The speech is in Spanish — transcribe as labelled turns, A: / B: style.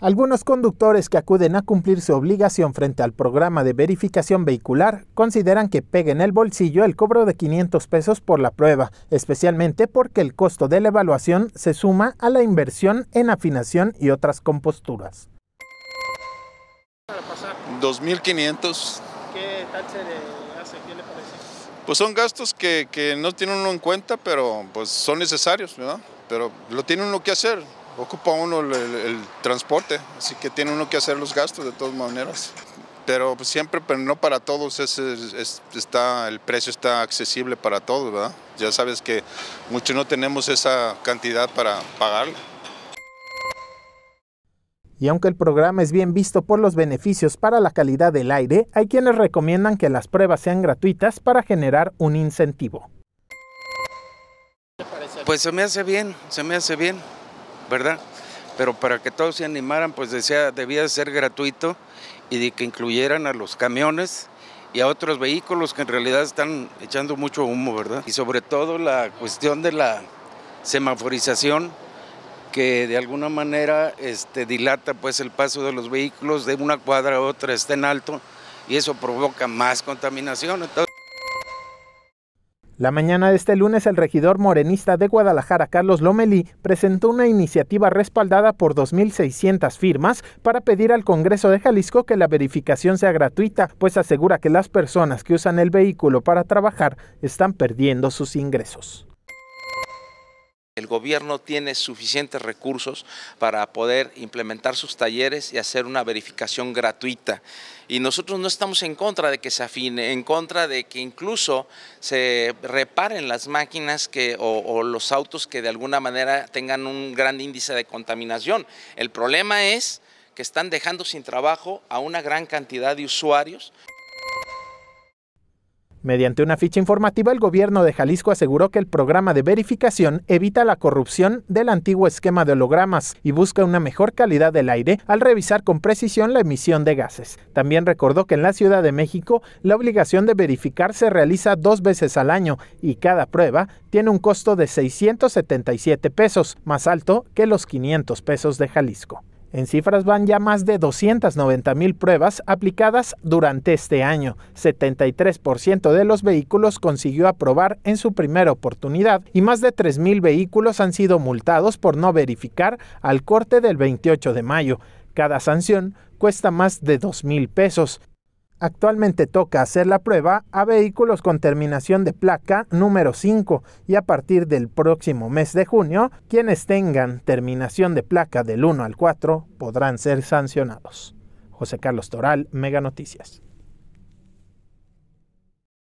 A: Algunos conductores que acuden a cumplir su obligación frente al programa de verificación vehicular consideran que peguen en el bolsillo el cobro de 500 pesos por la prueba, especialmente porque el costo de la evaluación se suma a la inversión en afinación y otras composturas.
B: 2.500.
A: ¿Qué hace? le parece?
B: Pues son gastos que, no tiene uno en cuenta, pero pues son necesarios, ¿no? Pero lo tiene uno que hacer ocupa uno el, transporte, así que tiene uno que hacer los gastos de todas maneras. Pero pues, siempre, pero no para todos, está, el precio está accesible para todos, ¿verdad? Ya sabes que muchos no tenemos esa cantidad para pagarlo.
A: Y aunque el programa es bien visto por los beneficios para la calidad del aire, hay quienes recomiendan que las pruebas sean gratuitas para generar un incentivo.
C: Pues se me hace bien, se me hace bien. ¿verdad? Pero para que todos se animaran, pues decía, debía ser gratuito y de que incluyeran a los camiones y a otros vehículos que en realidad están echando mucho humo, ¿verdad? Y sobre todo la cuestión de la semaforización que de alguna manera este, dilata pues el paso de los vehículos de una cuadra a otra, está en alto y eso provoca más contaminación. Entonces...
A: La mañana de este lunes, el regidor morenista de Guadalajara, Carlos Lomelí, presentó una iniciativa respaldada por 2.600 firmas para pedir al Congreso de Jalisco que la verificación sea gratuita, pues asegura que las personas que usan el vehículo para trabajar están perdiendo sus ingresos
D: el gobierno tiene suficientes recursos para poder implementar sus talleres y hacer una verificación gratuita. Y nosotros no estamos en contra de que se afine, en contra de que incluso se reparen las máquinas que, o los autos que de alguna manera tengan un gran índice de contaminación. El problema es que están dejando sin trabajo a una gran cantidad de usuarios.
A: Mediante una ficha informativa, el gobierno de Jalisco aseguró que el programa de verificación evita la corrupción del antiguo esquema de hologramas y busca una mejor calidad del aire al revisar con precisión la emisión de gases. También recordó que en la Ciudad de México la obligación de verificar se realiza dos veces al año y cada prueba tiene un costo de 677 pesos, más alto que los 500 pesos de Jalisco. En cifras van ya más de 290 mil pruebas aplicadas durante este año. 73% de los vehículos consiguió aprobar en su primera oportunidad y más de 3 mil vehículos han sido multados por no verificar al corte del 28 de mayo. Cada sanción cuesta más de 2 mil pesos. Actualmente toca hacer la prueba a vehículos con terminación de placa número 5 y a partir del próximo mes de junio, quienes tengan terminación de placa del 1 al 4 podrán ser sancionados. José Carlos Toral, Mega Noticias.